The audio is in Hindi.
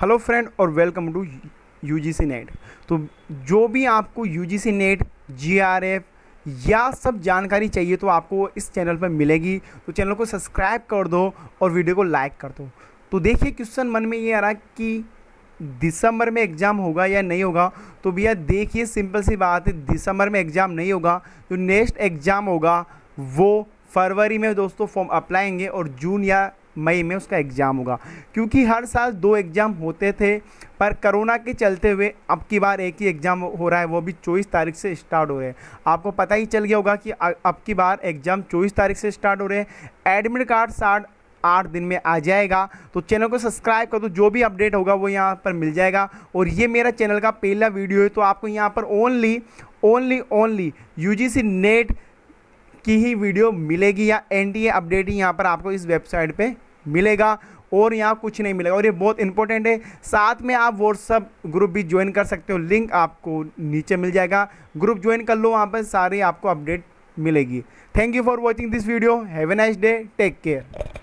हेलो फ्रेंड और welcome to U G C NET तो जो भी आपको U G C NET J R F या सब जानकारी चाहिए तो आपको इस चैनल पर मिलेगी तो चैनल को सब्सक्राइब कर दो और वीडियो को लाइक कर दो तो देखिए क्वेश्चन मन में ये आ रहा कि दिसंबर में एग्ज़ाम होगा या नहीं होगा तो भैया देखिए सिंपल सी बात है दिसंबर में एग्ज़ाम नहीं होगा जो नेक्स्ट एग्ज़ाम होगा वो फरवरी में दोस्तों फॉर्म अप्लाएंगे और जून या मई में उसका एग्ज़ाम होगा क्योंकि हर साल दो एग्ज़ाम होते थे पर कोरोना के चलते हुए अब की बार एक ही एग्ज़ाम हो रहा है वो भी चौबीस तारीख से स्टार्ट हो रहे हैं आपको पता ही चल गया होगा कि अब की बार एग्ज़ाम चौबीस तारीख से स्टार्ट हो रहे हैं एडमिट कार्ड साठ आठ दिन में आ जाएगा तो चैनल को सब्सक्राइब कर दो तो जो भी अपडेट होगा वो यहाँ पर मिल जाएगा और ये मेरा चैनल का पहला वीडियो है तो आपको यहाँ पर only only only C NET की ही वीडियो मिलेगी या ए अपडेट ही यहाँ पर आपको इस वेबसाइट पे मिलेगा और यहाँ कुछ नहीं मिलेगा और ये बहुत इंपॉर्टेंट है साथ में आप व्हाट्सअप ग्रुप भी ज्वाइन कर सकते हो लिंक आपको नीचे मिल जाएगा ग्रुप ज्वाइन कर लो वहाँ पर सारी आपको अपडेट मिलेगी thank you for watching this video have a nice day take care